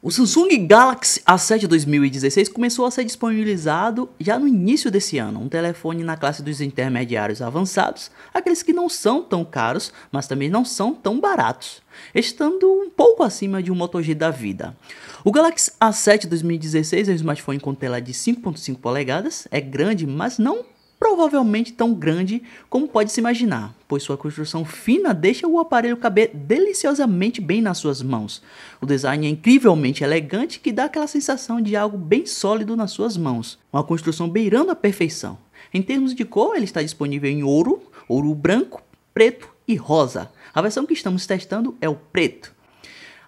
O Samsung Galaxy A7 2016 começou a ser disponibilizado já no início desse ano, um telefone na classe dos intermediários avançados, aqueles que não são tão caros, mas também não são tão baratos, estando um pouco acima de um Moto G da vida. O Galaxy A7 2016 é um smartphone com tela de 5.5 polegadas, é grande, mas não provavelmente tão grande como pode se imaginar, pois sua construção fina deixa o aparelho caber deliciosamente bem nas suas mãos. O design é incrivelmente elegante que dá aquela sensação de algo bem sólido nas suas mãos, uma construção beirando a perfeição. Em termos de cor, ele está disponível em ouro, ouro branco, preto e rosa. A versão que estamos testando é o preto.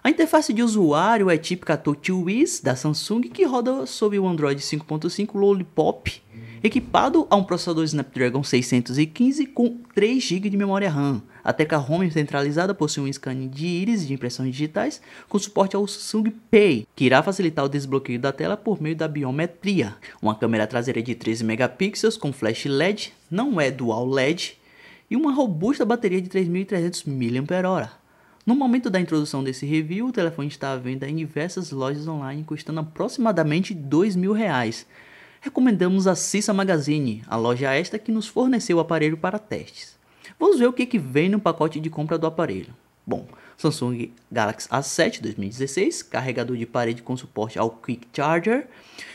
A interface de usuário é típica TouchWiz da Samsung que roda sob o Android 5.5 Lollipop, equipado a um processador Snapdragon 615 com 3 GB de memória RAM. A tecla Home centralizada possui um scan de íris de impressões digitais com suporte ao Samsung Pay, que irá facilitar o desbloqueio da tela por meio da biometria. Uma câmera traseira de 13 megapixels com flash LED, não é dual LED, e uma robusta bateria de 3.300 mAh no momento da introdução desse review, o telefone está à venda em diversas lojas online, custando aproximadamente dois mil reais. Recomendamos a Cissa Magazine, a loja esta que nos forneceu o aparelho para testes. Vamos ver o que, que vem no pacote de compra do aparelho. Bom, Samsung Galaxy A7 2016, carregador de parede com suporte ao Quick Charger,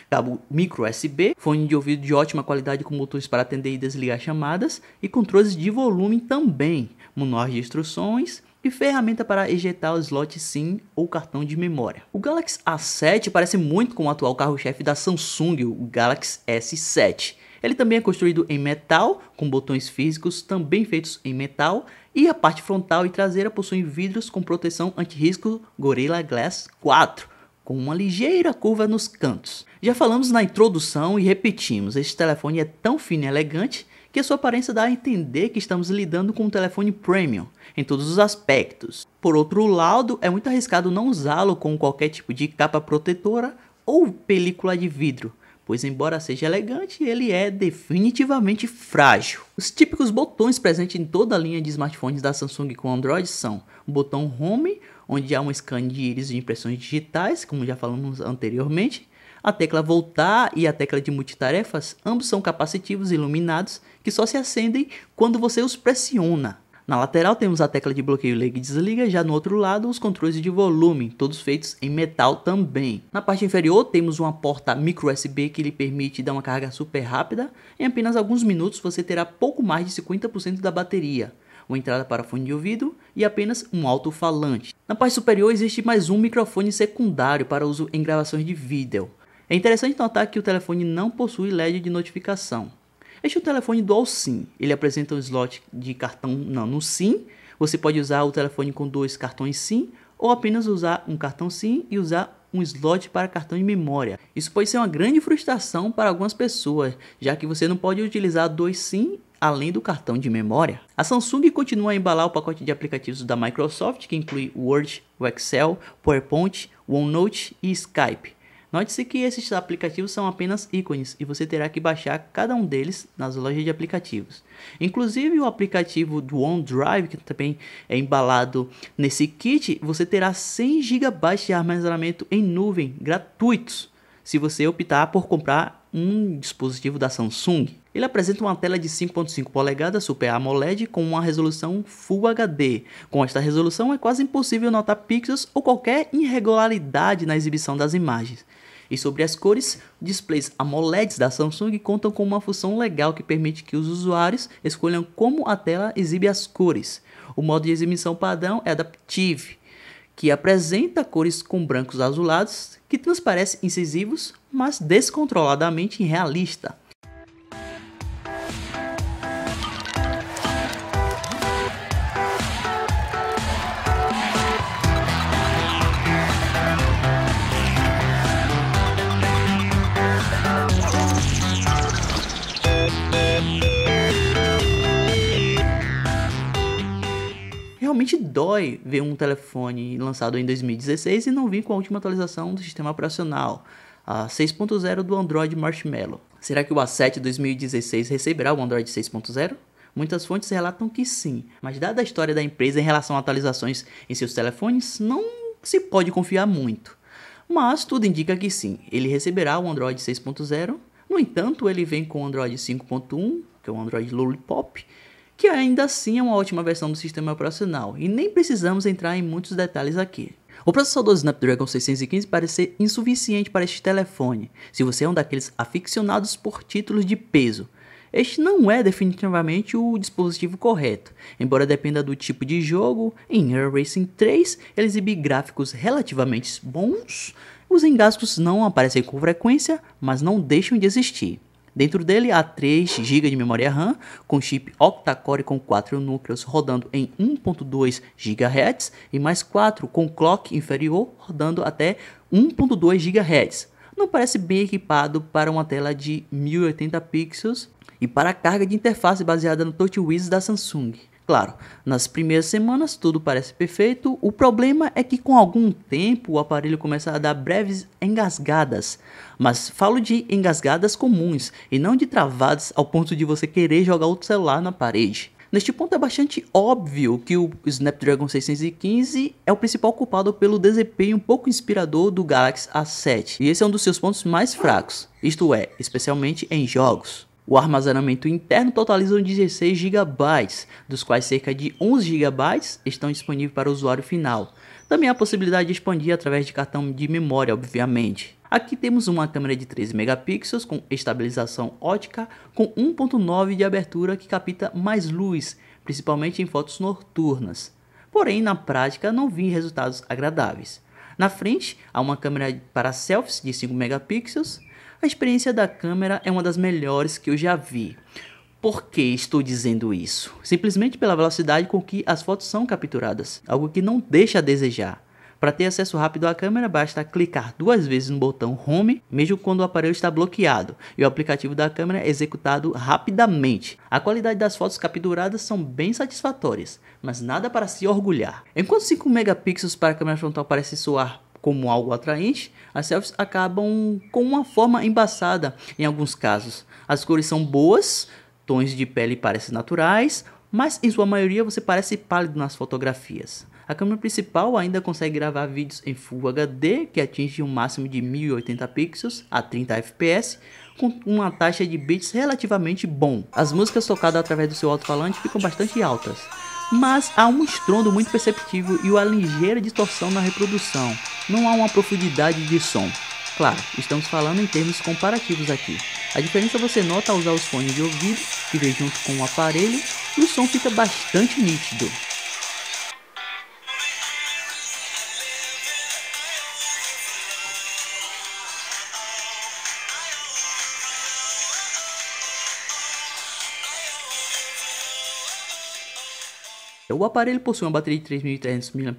cabo micro USB, fone de ouvido de ótima qualidade com botões para atender e desligar chamadas e controles de volume também, Manual de instruções, e ferramenta para ejetar o slot SIM ou cartão de memória. O Galaxy A7 parece muito com o atual carro-chefe da Samsung, o Galaxy S7. Ele também é construído em metal, com botões físicos também feitos em metal, e a parte frontal e traseira possuem vidros com proteção anti-risco Gorilla Glass 4, com uma ligeira curva nos cantos. Já falamos na introdução e repetimos, este telefone é tão fino e elegante que sua aparência dá a entender que estamos lidando com um telefone premium em todos os aspectos. Por outro lado, é muito arriscado não usá-lo com qualquer tipo de capa protetora ou película de vidro, pois embora seja elegante, ele é definitivamente frágil. Os típicos botões presentes em toda a linha de smartphones da Samsung com Android são o botão Home, onde há um scan de íris de impressões digitais, como já falamos anteriormente, a tecla voltar e a tecla de multitarefas, ambos são capacitivos iluminados que só se acendem quando você os pressiona. Na lateral temos a tecla de bloqueio liga e desliga, já no outro lado os controles de volume, todos feitos em metal também. Na parte inferior temos uma porta micro USB que lhe permite dar uma carga super rápida, em apenas alguns minutos você terá pouco mais de 50% da bateria uma entrada para fone de ouvido e apenas um alto-falante. Na parte superior existe mais um microfone secundário para uso em gravações de vídeo. É interessante notar que o telefone não possui LED de notificação. Este é o telefone dual SIM. Ele apresenta um slot de cartão no SIM. Você pode usar o telefone com dois cartões SIM ou apenas usar um cartão SIM e usar um slot para cartão de memória. Isso pode ser uma grande frustração para algumas pessoas, já que você não pode utilizar dois SIM além do cartão de memória. A Samsung continua a embalar o pacote de aplicativos da Microsoft, que inclui Word, o Excel, PowerPoint, OneNote e Skype. Note-se que esses aplicativos são apenas ícones e você terá que baixar cada um deles nas lojas de aplicativos. Inclusive o aplicativo do OneDrive, que também é embalado nesse kit, você terá 100 GB de armazenamento em nuvem gratuitos se você optar por comprar um dispositivo da Samsung. Ele apresenta uma tela de 5.5 polegadas Super AMOLED com uma resolução Full HD. Com esta resolução é quase impossível notar pixels ou qualquer irregularidade na exibição das imagens. E sobre as cores, displays AMOLEDs da Samsung contam com uma função legal que permite que os usuários escolham como a tela exibe as cores. O modo de exibição padrão é Adaptive, que apresenta cores com brancos azulados que transparece incisivos, mas descontroladamente realista. realmente dói ver um telefone lançado em 2016 e não vir com a última atualização do sistema operacional, a 6.0 do Android Marshmallow. Será que o A7 2016 receberá o Android 6.0? Muitas fontes relatam que sim, mas dada a história da empresa em relação a atualizações em seus telefones, não se pode confiar muito. Mas tudo indica que sim, ele receberá o Android 6.0. No entanto, ele vem com o Android 5.1, que é o Android Lollipop, que ainda assim é uma ótima versão do sistema operacional, e nem precisamos entrar em muitos detalhes aqui. O processador Snapdragon 615 parece ser insuficiente para este telefone, se você é um daqueles aficionados por títulos de peso. Este não é definitivamente o dispositivo correto, embora dependa do tipo de jogo, em Air Racing 3 ele exibe gráficos relativamente bons, os engasgos não aparecem com frequência, mas não deixam de existir. Dentro dele há 3 GB de memória RAM com chip octa-core com 4 núcleos rodando em 1.2 GHz e mais 4 com clock inferior rodando até 1.2 GHz. Não parece bem equipado para uma tela de 1080 pixels e para a carga de interface baseada no TouchWiz da Samsung. Claro, nas primeiras semanas tudo parece perfeito, o problema é que com algum tempo o aparelho começa a dar breves engasgadas. Mas falo de engasgadas comuns e não de travadas ao ponto de você querer jogar o celular na parede. Neste ponto é bastante óbvio que o Snapdragon 615 é o principal culpado pelo desempenho pouco inspirador do Galaxy A7, e esse é um dos seus pontos mais fracos, isto é, especialmente em jogos. O armazenamento interno totaliza 16 GB, dos quais cerca de 11 GB estão disponíveis para o usuário final. Também há a possibilidade de expandir através de cartão de memória, obviamente. Aqui temos uma câmera de 13 megapixels com estabilização ótica com 1.9 de abertura que capta mais luz, principalmente em fotos noturnas. Porém, na prática não vi resultados agradáveis. Na frente há uma câmera para selfies de 5 megapixels a experiência da câmera é uma das melhores que eu já vi. Por que estou dizendo isso? Simplesmente pela velocidade com que as fotos são capturadas, algo que não deixa a desejar. Para ter acesso rápido à câmera, basta clicar duas vezes no botão Home, mesmo quando o aparelho está bloqueado, e o aplicativo da câmera é executado rapidamente. A qualidade das fotos capturadas são bem satisfatórias, mas nada para se orgulhar. Enquanto 5 megapixels para a câmera frontal parece soar como algo atraente, as selfies acabam com uma forma embaçada em alguns casos. As cores são boas, tons de pele parecem naturais, mas em sua maioria você parece pálido nas fotografias. A câmera principal ainda consegue gravar vídeos em Full HD, que atinge um máximo de 1080 pixels a 30 fps, com uma taxa de bits relativamente bom. As músicas tocadas através do seu alto-falante ficam bastante altas, mas há um estrondo muito perceptível e uma ligeira distorção na reprodução não há uma profundidade de som. Claro, estamos falando em termos comparativos aqui. A diferença é você nota ao usar os fones de ouvido, que vem junto com o aparelho, e o som fica bastante nítido. O aparelho possui uma bateria de 3.300 mAh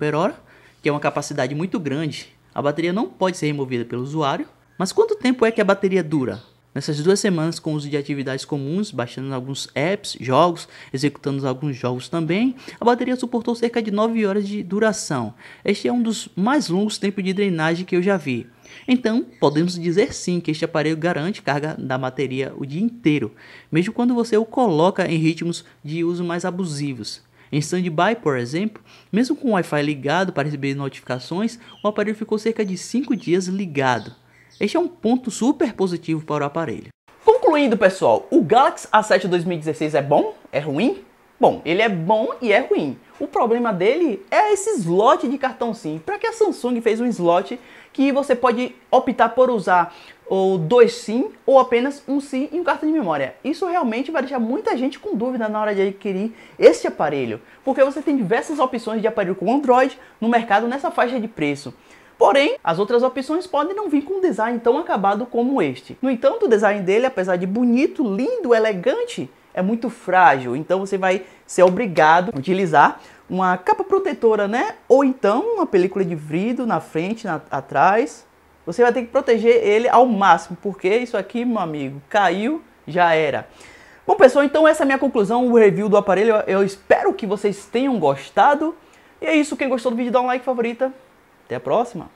que é uma capacidade muito grande, a bateria não pode ser removida pelo usuário. Mas quanto tempo é que a bateria dura? Nessas duas semanas, com uso de atividades comuns, baixando alguns apps, jogos, executando alguns jogos também, a bateria suportou cerca de 9 horas de duração. Este é um dos mais longos tempos de drenagem que eu já vi. Então, podemos dizer sim que este aparelho garante carga da bateria o dia inteiro, mesmo quando você o coloca em ritmos de uso mais abusivos. Em standby, por exemplo, mesmo com o Wi-Fi ligado para receber notificações, o aparelho ficou cerca de 5 dias ligado. Este é um ponto super positivo para o aparelho. Concluindo, pessoal, o Galaxy A7 2016 é bom? É ruim? Bom, ele é bom e é ruim. O problema dele é esse slot de cartão SIM. Para que a Samsung fez um slot que você pode optar por usar ou dois sim, ou apenas um sim e um cartão de memória. Isso realmente vai deixar muita gente com dúvida na hora de adquirir esse aparelho, porque você tem diversas opções de aparelho com Android no mercado nessa faixa de preço. Porém, as outras opções podem não vir com um design tão acabado como este. No entanto, o design dele, apesar de bonito, lindo, elegante, é muito frágil, então você vai ser obrigado a utilizar uma capa protetora, né? Ou então uma película de vidro na frente, na, atrás. Você vai ter que proteger ele ao máximo, porque isso aqui, meu amigo, caiu, já era. Bom, pessoal, então essa é a minha conclusão, o review do aparelho. Eu espero que vocês tenham gostado. E é isso, quem gostou do vídeo dá um like, favorita. Até a próxima.